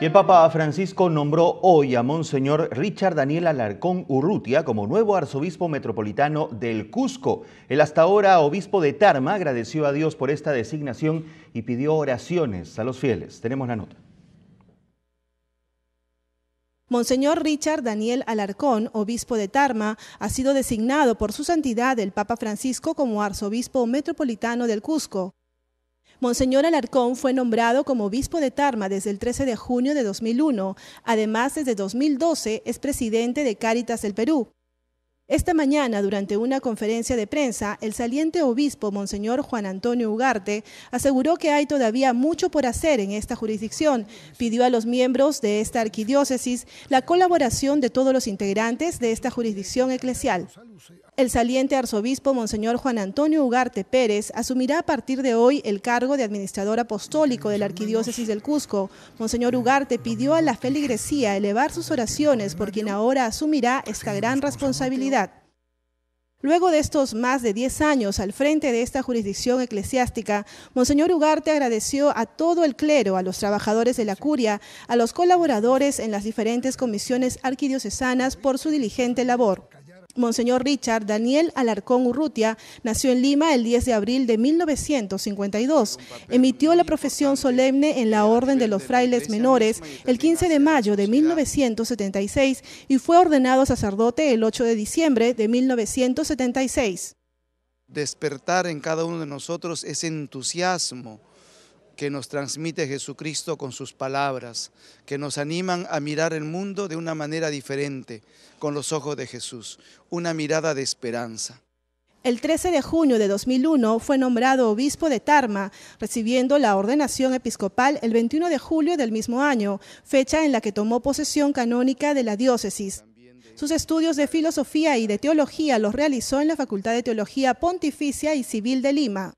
Y el Papa Francisco nombró hoy a Monseñor Richard Daniel Alarcón Urrutia como nuevo arzobispo metropolitano del Cusco. El hasta ahora obispo de Tarma agradeció a Dios por esta designación y pidió oraciones a los fieles. Tenemos la nota. Monseñor Richard Daniel Alarcón, obispo de Tarma, ha sido designado por su santidad el Papa Francisco como arzobispo metropolitano del Cusco. Monseñor Alarcón fue nombrado como obispo de Tarma desde el 13 de junio de 2001. Además, desde 2012 es presidente de Cáritas del Perú. Esta mañana, durante una conferencia de prensa, el saliente obispo, Monseñor Juan Antonio Ugarte, aseguró que hay todavía mucho por hacer en esta jurisdicción. Pidió a los miembros de esta arquidiócesis la colaboración de todos los integrantes de esta jurisdicción eclesial. El saliente arzobispo Monseñor Juan Antonio Ugarte Pérez asumirá a partir de hoy el cargo de administrador apostólico de la Arquidiócesis del Cusco. Monseñor Ugarte pidió a la feligresía elevar sus oraciones por quien ahora asumirá esta gran responsabilidad. Luego de estos más de 10 años al frente de esta jurisdicción eclesiástica, Monseñor Ugarte agradeció a todo el clero, a los trabajadores de la curia, a los colaboradores en las diferentes comisiones arquidiocesanas por su diligente labor. Monseñor Richard Daniel Alarcón Urrutia nació en Lima el 10 de abril de 1952. Emitió la profesión solemne en la Orden de los Frailes Menores el 15 de mayo de 1976 y fue ordenado sacerdote el 8 de diciembre de 1976. Despertar en cada uno de nosotros ese entusiasmo que nos transmite Jesucristo con sus palabras, que nos animan a mirar el mundo de una manera diferente, con los ojos de Jesús, una mirada de esperanza. El 13 de junio de 2001 fue nombrado obispo de Tarma, recibiendo la ordenación episcopal el 21 de julio del mismo año, fecha en la que tomó posesión canónica de la diócesis. Sus estudios de filosofía y de teología los realizó en la Facultad de Teología Pontificia y Civil de Lima.